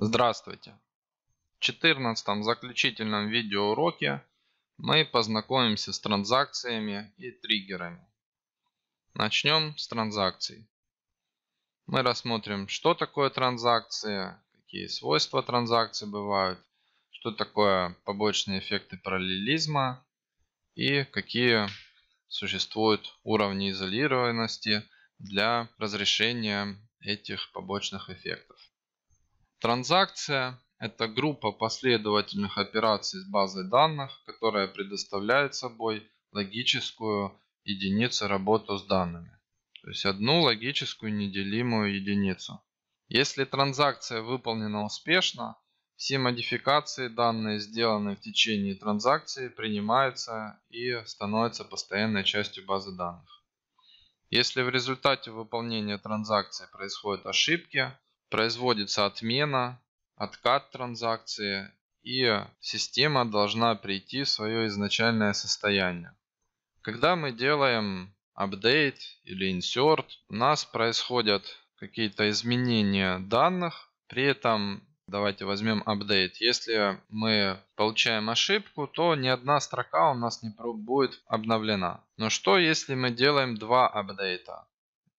Здравствуйте! В 14 заключительном видеоуроке мы познакомимся с транзакциями и триггерами. Начнем с транзакций. Мы рассмотрим, что такое транзакция, какие свойства транзакции бывают, что такое побочные эффекты параллелизма и какие существуют уровни изолированности для разрешения этих побочных эффектов. Транзакция – это группа последовательных операций с базой данных, которая предоставляет собой логическую единицу работу с данными. То есть одну логическую неделимую единицу. Если транзакция выполнена успешно, все модификации данные, сделанные в течение транзакции, принимаются и становятся постоянной частью базы данных. Если в результате выполнения транзакции происходят ошибки, производится отмена, откат транзакции, и система должна прийти в свое изначальное состояние. Когда мы делаем апдейт или insert, у нас происходят какие-то изменения данных. При этом, давайте возьмем апдейт. Если мы получаем ошибку, то ни одна строка у нас не будет обновлена. Но что, если мы делаем два апдейта?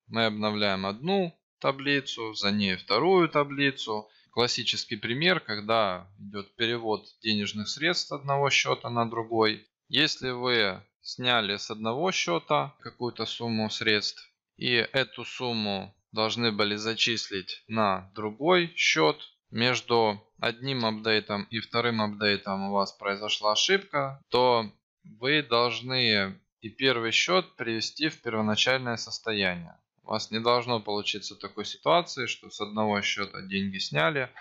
Мы обновляем одну, таблицу, за ней вторую таблицу. Классический пример, когда идет перевод денежных средств одного счета на другой. Если вы сняли с одного счета какую-то сумму средств и эту сумму должны были зачислить на другой счет, между одним апдейтом и вторым апдейтом у вас произошла ошибка, то вы должны и первый счет привести в первоначальное состояние. У вас не должно получиться такой ситуации, что с одного счета деньги сняли,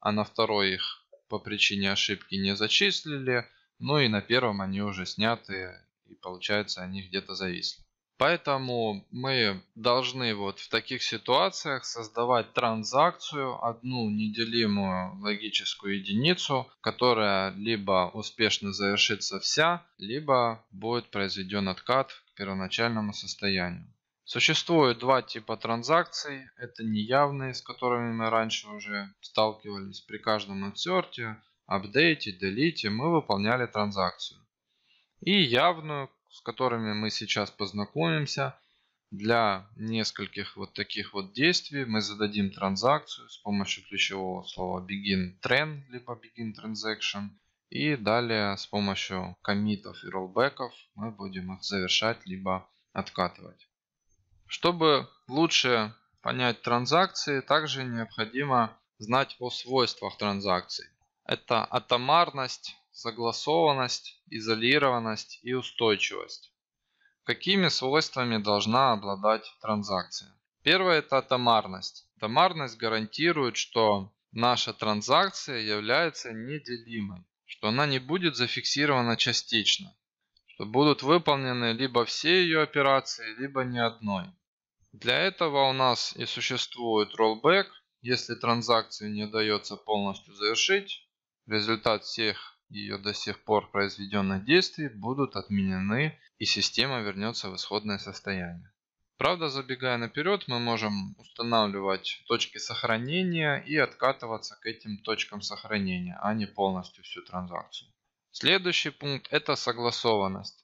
а на второй их по причине ошибки не зачислили, ну и на первом они уже сняты, и получается они где-то зависли. Поэтому мы должны вот в таких ситуациях создавать транзакцию, одну неделимую логическую единицу, которая либо успешно завершится вся, либо будет произведен откат к первоначальному состоянию. Существует два типа транзакций. Это неявные, с которыми мы раньше уже сталкивались. При каждом инсерте, апдейте, делите мы выполняли транзакцию. И явную, с которыми мы сейчас познакомимся. Для нескольких вот таких вот действий мы зададим транзакцию с помощью ключевого слова begin trend, либо begin transaction. И далее с помощью коммитов и роллбеков мы будем их завершать, либо откатывать. Чтобы лучше понять транзакции, также необходимо знать о свойствах транзакций. Это атомарность, согласованность, изолированность и устойчивость. Какими свойствами должна обладать транзакция? Первое – это атомарность. Атомарность гарантирует, что наша транзакция является неделимой, что она не будет зафиксирована частично, что будут выполнены либо все ее операции, либо ни одной. Для этого у нас и существует rollback. Если транзакции не удается полностью завершить, результат всех ее до сих пор произведенных действий будут отменены и система вернется в исходное состояние. Правда, забегая наперед, мы можем устанавливать точки сохранения и откатываться к этим точкам сохранения, а не полностью всю транзакцию. Следующий пункт – это согласованность.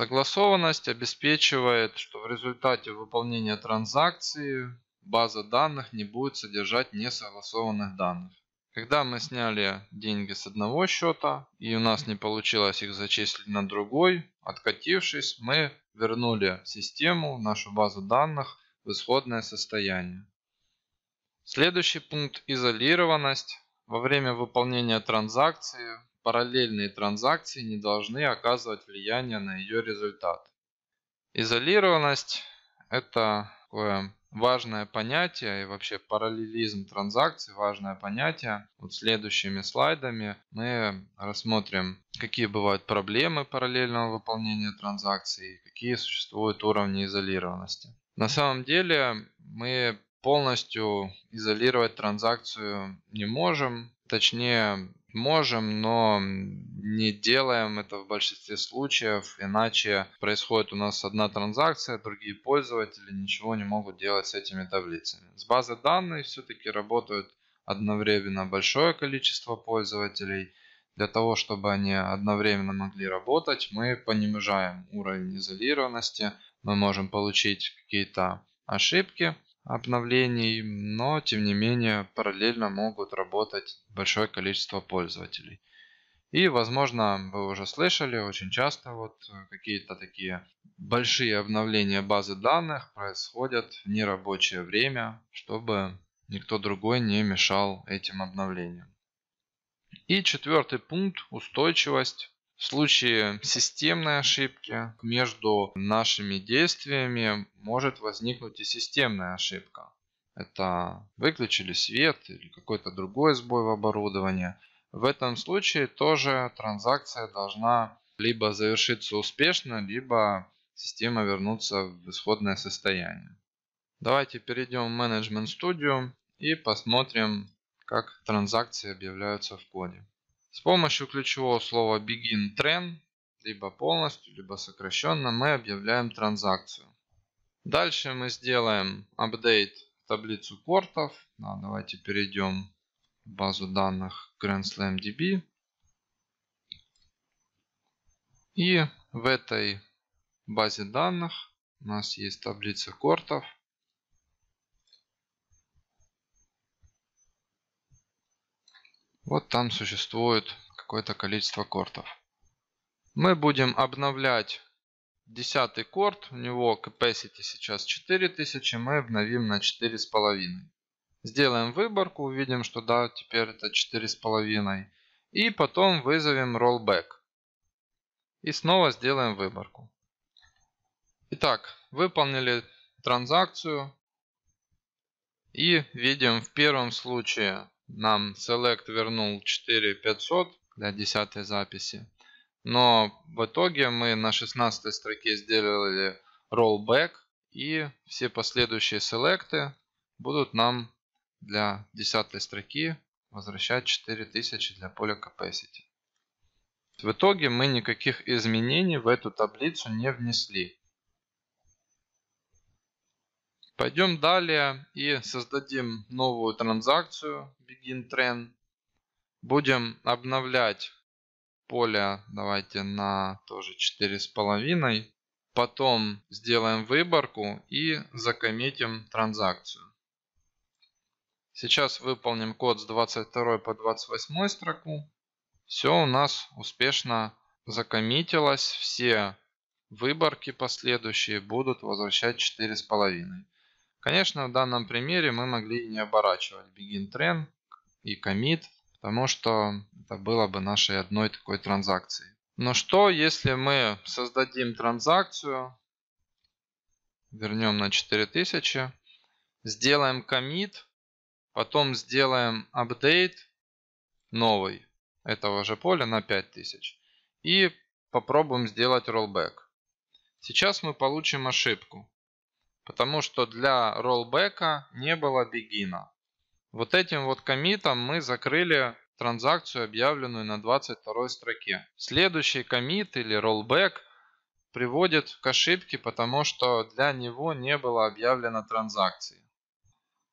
Согласованность обеспечивает, что в результате выполнения транзакции база данных не будет содержать несогласованных данных. Когда мы сняли деньги с одного счета и у нас не получилось их зачислить на другой, откатившись, мы вернули систему, нашу базу данных в исходное состояние. Следующий пункт – изолированность. Во время выполнения транзакции параллельные транзакции не должны оказывать влияние на ее результат. Изолированность – это такое важное понятие и вообще параллелизм транзакций – важное понятие. Вот следующими слайдами мы рассмотрим, какие бывают проблемы параллельного выполнения транзакций и какие существуют уровни изолированности. На самом деле мы полностью изолировать транзакцию не можем. Точнее, можем, но не делаем это в большинстве случаев, иначе происходит у нас одна транзакция, другие пользователи ничего не могут делать с этими таблицами. С базы данных все-таки работают одновременно большое количество пользователей. Для того, чтобы они одновременно могли работать, мы понижаем уровень изолированности, мы можем получить какие-то ошибки – обновлений, но тем не менее параллельно могут работать большое количество пользователей. И, возможно, вы уже слышали, очень часто вот э, какие-то такие большие обновления базы данных происходят в нерабочее время, чтобы никто другой не мешал этим обновлениям. И четвертый пункт – устойчивость в случае системной ошибки между нашими действиями может возникнуть и системная ошибка. Это выключили свет или какой-то другой сбой в оборудовании. В этом случае тоже транзакция должна либо завершиться успешно, либо система вернуться в исходное состояние. Давайте перейдем в Management Studio и посмотрим, как транзакции объявляются в коде. С помощью ключевого слова begin trend, либо полностью, либо сокращенно, мы объявляем транзакцию. Дальше мы сделаем апдейт в таблицу портов. А, давайте перейдем в базу данных Grand Slam DB. И в этой базе данных у нас есть таблица кортов. Вот там существует какое-то количество кортов. Мы будем обновлять 10 корт. У него capacity сейчас 4000. Мы обновим на 4,5. Сделаем выборку. Увидим, что да, теперь это 4,5. И потом вызовем rollback. И снова сделаем выборку. Итак, выполнили транзакцию. И видим в первом случае нам Select вернул 4500 для 10 записи. Но в итоге мы на 16 строке сделали rollback. И все последующие селекты будут нам для 10 строки возвращать 4000 для поля capacity. В итоге мы никаких изменений в эту таблицу не внесли. Пойдем далее и создадим новую транзакцию BeginTrend. Будем обновлять поле, давайте на тоже 4,5. Потом сделаем выборку и закоммитим транзакцию. Сейчас выполним код с 22 по 28 строку. Все у нас успешно закоммитилось. Все выборки последующие будут возвращать 4,5. Конечно, в данном примере мы могли не оборачивать begin train и commit, потому что это было бы нашей одной такой транзакцией. Но что, если мы создадим транзакцию, вернем на 4000, сделаем commit, потом сделаем update новый этого же поля на 5000 и попробуем сделать rollback. Сейчас мы получим ошибку. Потому что для роллбека не было бегина. Вот этим вот комитом мы закрыли транзакцию, объявленную на 22 строке. Следующий комит или роллбэк приводит к ошибке, потому что для него не было объявлено транзакции.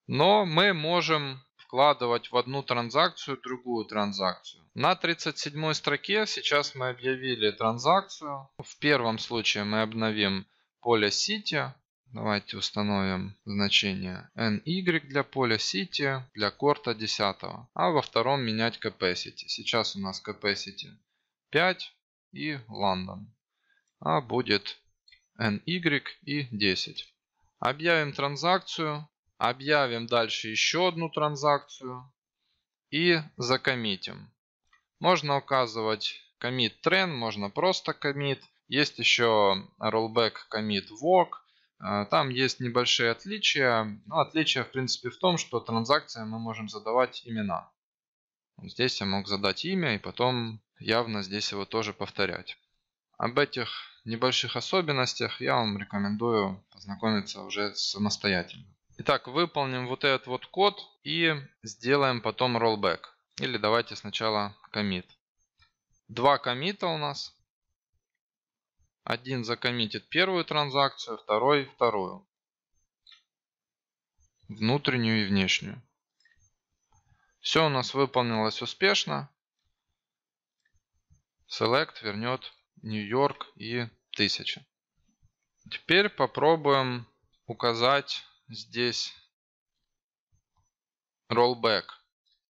Но мы можем вкладывать в одну транзакцию другую транзакцию. На 37 строке сейчас мы объявили транзакцию. В первом случае мы обновим поле City, Давайте установим значение ny для поля city для корта 10. А во втором менять capacity. Сейчас у нас capacity 5 и London. А будет ny и 10. Объявим транзакцию. Объявим дальше еще одну транзакцию. И закоммитим. Можно указывать commit trend, можно просто commit. Есть еще rollback commit walk. А, там есть небольшие отличия. Но ну, отличие, в принципе, в том, что транзакция мы можем задавать имена. Здесь я мог задать имя и потом явно здесь его тоже повторять. Об этих небольших особенностях я вам рекомендую познакомиться уже самостоятельно. Итак, выполним вот этот вот код и сделаем потом rollback. Или давайте сначала commit. Два комита у нас. Один закоммитит первую транзакцию, второй – вторую. Внутреннюю и внешнюю. Все у нас выполнилось успешно. Select вернет Нью-Йорк и 1000. Теперь попробуем указать здесь rollback.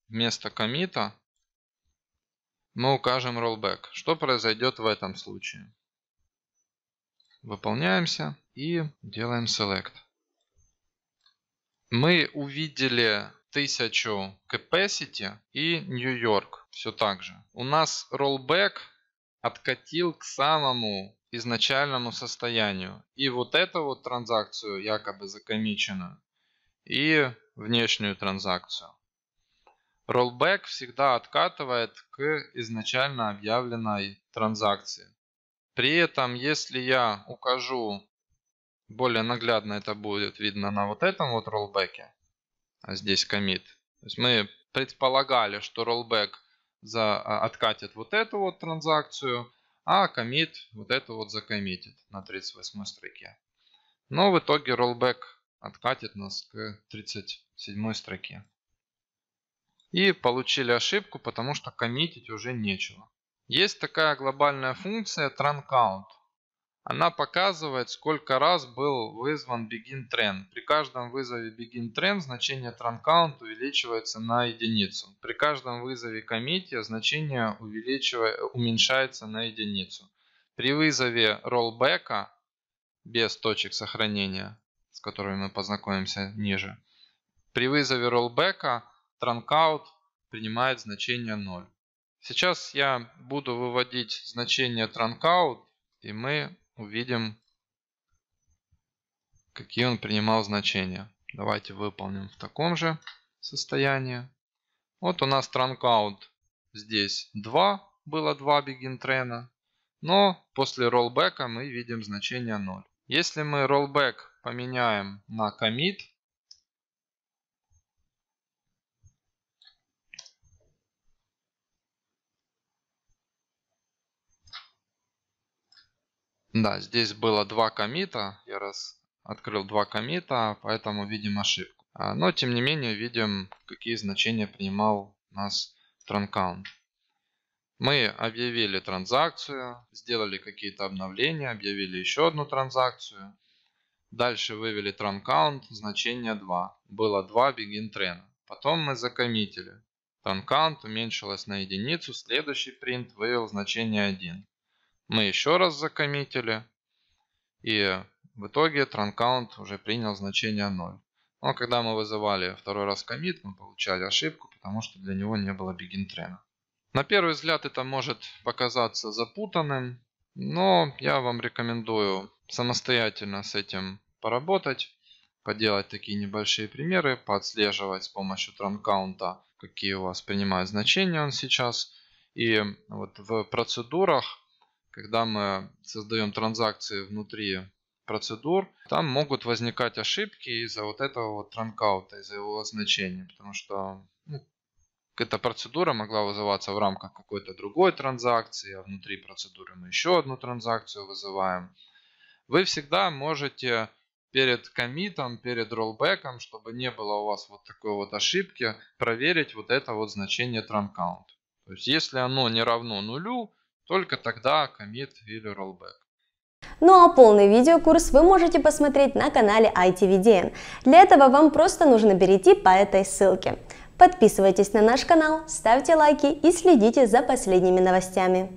Вместо комита мы укажем rollback. Что произойдет в этом случае? Выполняемся и делаем select. Мы увидели 1000 capacity и Нью-Йорк все так же. У нас rollback откатил к самому изначальному состоянию. И вот эту вот транзакцию, якобы закомиченную, и внешнюю транзакцию. Rollback всегда откатывает к изначально объявленной транзакции. При этом, если я укажу, более наглядно это будет видно на вот этом вот роллбеке, а здесь commit. То есть мы предполагали, что роллбэк за, а, откатит вот эту вот транзакцию, а commit вот эту вот закоммитит на 38 строке. Но в итоге роллбэк откатит нас к 37 строке. И получили ошибку, потому что коммитить уже нечего. Есть такая глобальная функция trend_count. Она показывает, сколько раз был вызван begin_trend. При каждом вызове begin_trend значение trend_count увеличивается на единицу. При каждом вызове комития значение уменьшается на единицу. При вызове rollback без точек сохранения, с которыми мы познакомимся ниже, при вызове rollback trend_count принимает значение 0. Сейчас я буду выводить значение trunkout, и мы увидим, какие он принимал значения. Давайте выполним в таком же состоянии. Вот у нас trunkout здесь 2, было 2 begin трена, но после роллбека мы видим значение 0. Если мы rollback поменяем на commit, Да, здесь было два комита. Я раз открыл два комита, поэтому видим ошибку. А, но тем не менее видим, какие значения принимал у нас trend Мы объявили транзакцию, сделали какие-то обновления, объявили еще одну транзакцию. Дальше вывели trend значение 2. Было 2 begin трена. Потом мы закоммитили. Trend уменьшилось на единицу, следующий print вывел значение 1. Мы еще раз закоммитили. И в итоге транкаунт уже принял значение 0. Но когда мы вызывали второй раз комит, мы получали ошибку, потому что для него не было begin трена. На первый взгляд это может показаться запутанным, но я вам рекомендую самостоятельно с этим поработать, поделать такие небольшие примеры, подслеживать с помощью транкаунта, какие у вас принимают значения он сейчас. И вот в процедурах когда мы создаем транзакции внутри процедур, там могут возникать ошибки из-за вот этого вот транкаута, из-за его значения, потому что ну, эта процедура могла вызываться в рамках какой-то другой транзакции, а внутри процедуры мы еще одну транзакцию вызываем. Вы всегда можете перед комитом, перед роллбеком, чтобы не было у вас вот такой вот ошибки, проверить вот это вот значение транкаунт. То есть если оно не равно нулю, только тогда commit или rollback. Ну а полный видеокурс вы можете посмотреть на канале ITVDN. Для этого вам просто нужно перейти по этой ссылке. Подписывайтесь на наш канал, ставьте лайки и следите за последними новостями.